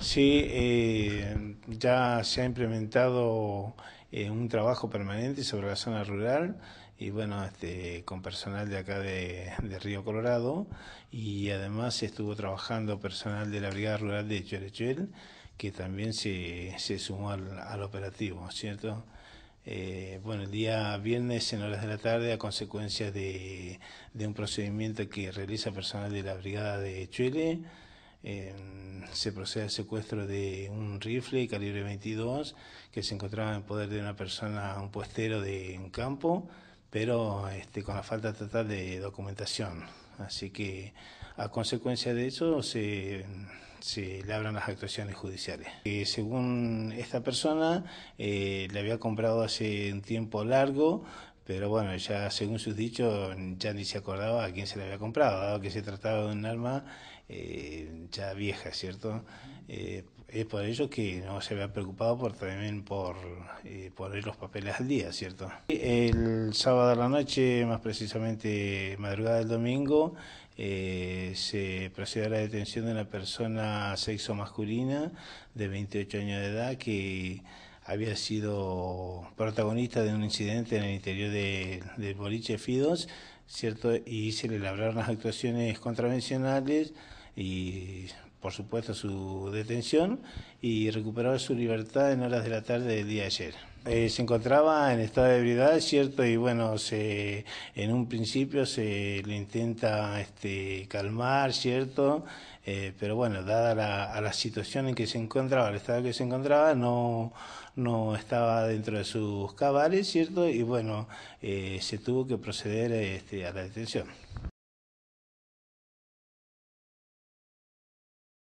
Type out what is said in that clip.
Sí, eh, ya se ha implementado eh, un trabajo permanente sobre la zona rural y bueno, este, con personal de acá de, Río Colorado y además estuvo trabajando personal de la Brigada Rural de Chorechuel que también se, sumó al, operativo, ¿cierto? Eh, bueno, el día viernes en horas de la tarde, a consecuencia de, un procedimiento que realiza personal de la Brigada de Chuele, se procede al secuestro de un rifle calibre 22 que se encontraba en poder de una persona, un puestero de un campo, pero este, con la falta total de documentación. Así que a consecuencia de eso se, le abran las actuaciones judiciales. Eh, según esta persona, eh, le había comprado hace un tiempo largo pero bueno, ya según sus dichos, ya ni se acordaba a quién se le había comprado, dado que se trataba de un arma eh, ya vieja, ¿cierto? Eh, es por ello que no se había preocupado por también por eh, poner los papeles al día, ¿cierto? El sábado a la noche, más precisamente madrugada del domingo, se procedió a la detención de una persona sexo masculina de 28 años de edad que había sido protagonista de un incidente en el interior de, boliche Fidos, ¿cierto? Y se le labraron las actuaciones contravencionales y por supuesto, su detención y recuperó su libertad en horas de la tarde del día de ayer. Eh, se encontraba en estado de ebriedad, cierto, y bueno, se, en un principio se le intenta este, calmar, cierto, eh, pero bueno, dada la, a la situación en que se encontraba, el estado en que se encontraba, no, no estaba dentro de sus cabales, cierto, y bueno, eh, se tuvo que proceder este, a la detención.